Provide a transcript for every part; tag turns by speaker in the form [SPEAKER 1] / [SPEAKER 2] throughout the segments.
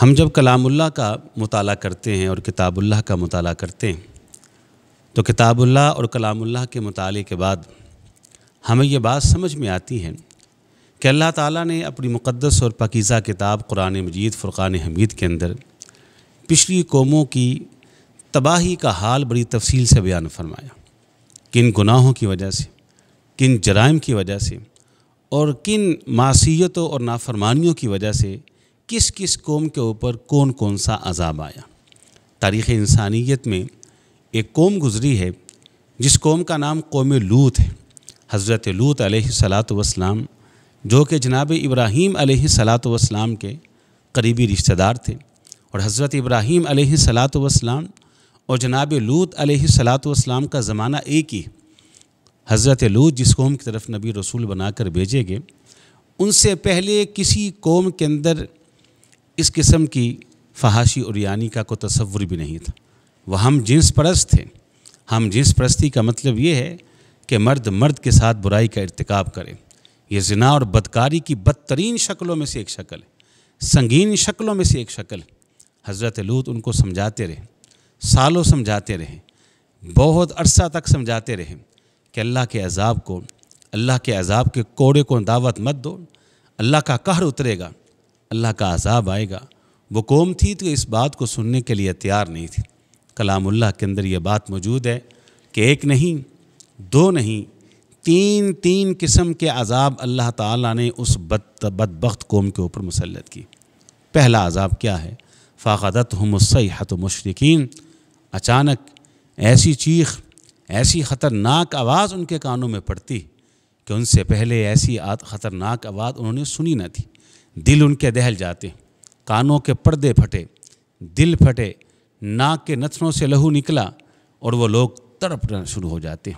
[SPEAKER 1] हम जब कलामुल्ला का मताल करते हैं और किताबुल्लाह का मताल करते हैं तो किताबुल्लाह और कलामुल्लाह के मताले के बाद हमें यह बात समझ में आती है कि अल्लाह ताला ने अपनी मुक़दस और पकीज़ा किताब कुरान मजीद फुरक़ान हमीद के अंदर पिछली कौमों की तबाही का हाल बड़ी तफसील से बयान फरमाया किन गुनाहों की वजह से किन जराइम की वजह से और किन मासीतों और नाफरमानियों की वजह से किस किस कौम के ऊपर कौन कौन सा अजाब आया तारीख़ इंसानियत में एक कौम गुज़री है जिस कौम का नाम कौम लूत है हज़रत लूत सलात वसलाम जो कि जनाब इब्राहीम सलात वसलाम के करीबी रिश्तेदार थे और हज़रत इब्राहीम सलात और जनाब लूत सलात का ज़माना एक ही हज़रत लूत जिस कौम की तरफ नबी रसूल बनाकर भेजे गए उनसे पहले किसी कौम के अंदर इस किस्म की फहाशी और यानी का को तस्वुर भी नहीं था वह हम जिन्स परस्त थे हम जिन्स परस्ती का मतलब ये है कि मर्द मर्द के साथ बुराई का इरतक करे यह जना और बदकारी की बदतरीन शक्लों में से एक शक्ल है संगीन शक्लों में से एक शक्ल है हज़रत लूत उनको समझाते रहे सालों समझाते रहे बहुत अरसा तक समझाते रहे कि अल्लाह के अजाब को अल्लाह के अजाब के कोड़े को दावत मत दो अल्लाह का कहर उतरेगा अल्लाह का अजाब आएगा वो कौम थी तो इस बात को सुनने के लिए तैयार नहीं थी कलामुल्लाह के अंदर ये बात मौजूद है कि एक नहीं दो नहीं तीन तीन किस्म के अजाब अल्लाह ताला ने उस बद बदबख्त कौम के ऊपर मुसलत की पहला अजाब क्या है फ़ाक़दत हमसैहत मशरकिन अचानक ऐसी चीख ऐसी ख़तरनाक आवाज़ उनके कानों में पड़ती कि उनसे पहले ऐसी ख़तरनाक आवाज़ उन्होंने सुनी ना थी दिल उनके दहल जाते कानों के पर्दे फटे दिल फटे नाक के नथनों से लहू निकला और वो लोग तड़पना शुरू हो जाते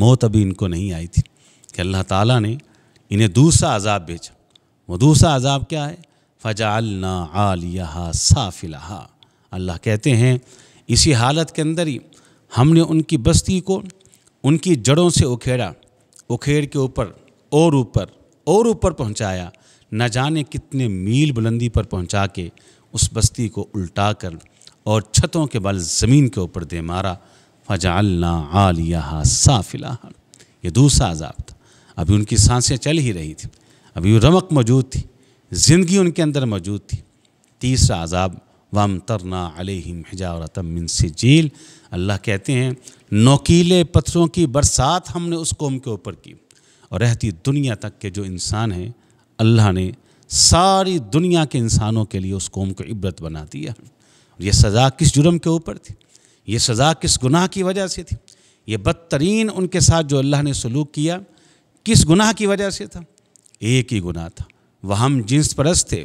[SPEAKER 1] मौत अभी इनको नहीं आई थी कि अल्लाह ताला ने इन्हें दूसरा अजाब भेजा वो दूसरा अजाब क्या है फजाल ना आलिया साफिलहा अल्लाह कहते हैं इसी हालत के अंदर ही हमने उनकी बस्ती को उनकी जड़ों से उखेड़ा उखेड़ के ऊपर और ऊपर और ऊपर पहुंचाया न जाने कितने मील बुलंदी पर पहुंचा के उस बस्ती को उल्टा कर और छतों के बल ज़मीन के ऊपर दे मारा फजालना आलिया साफिला ये दूसरा अजाब था अभी उनकी सांसें चल ही रही थी अभी रमक मौजूद थी ज़िंदगी उनके अंदर मौजूद थी तीसरा अजाब वम तरना अलहिम हिजारतम मिन सजील अल्लाह कहते हैं नोकीले पत्थरों की बरसात हमने उस कौम के ऊपर की और रहती दुनिया तक के जो इंसान हैं अल्लाह ने सारी दुनिया के इंसानों के लिए उस कौम को इबरत बना दिया ये सज़ा किस जुर्म के ऊपर थी ये सज़ा किस गुनाह की वजह से थी ये बदतरीन उनके साथ जो अल्लाह ने सलूक किया किस गुनाह की वजह से था एक ही गुनाह था वह हम जिन्स परस्त थे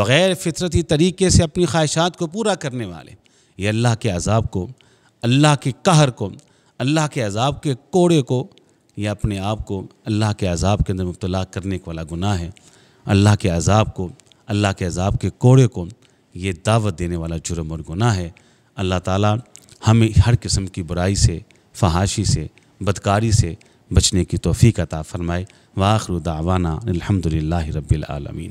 [SPEAKER 1] बग़ैर फितरती तरीके से अपनी ख्वाहिशात को पूरा करने वाले ये अल्लाह के अजाब को अल्लाह के कहर को अल्लाह के अजाब के कोड़े को या अपने आप को अल्लाह के अजाब के अंदर मुब्तला करने वाला गुनाह है अल्लाह के अजाब को अल्लाह के अजाब के कोड़े को ये दावत देने वाला जुर्म और गुनाह है अल्लाह ताला हमें हर किस्म की बुराई से फहाशी से बदकारी से बचने की तोफ़ी अता फ़रमाए वाखरुदावाना अलहमदिल्ला रबीआलमीन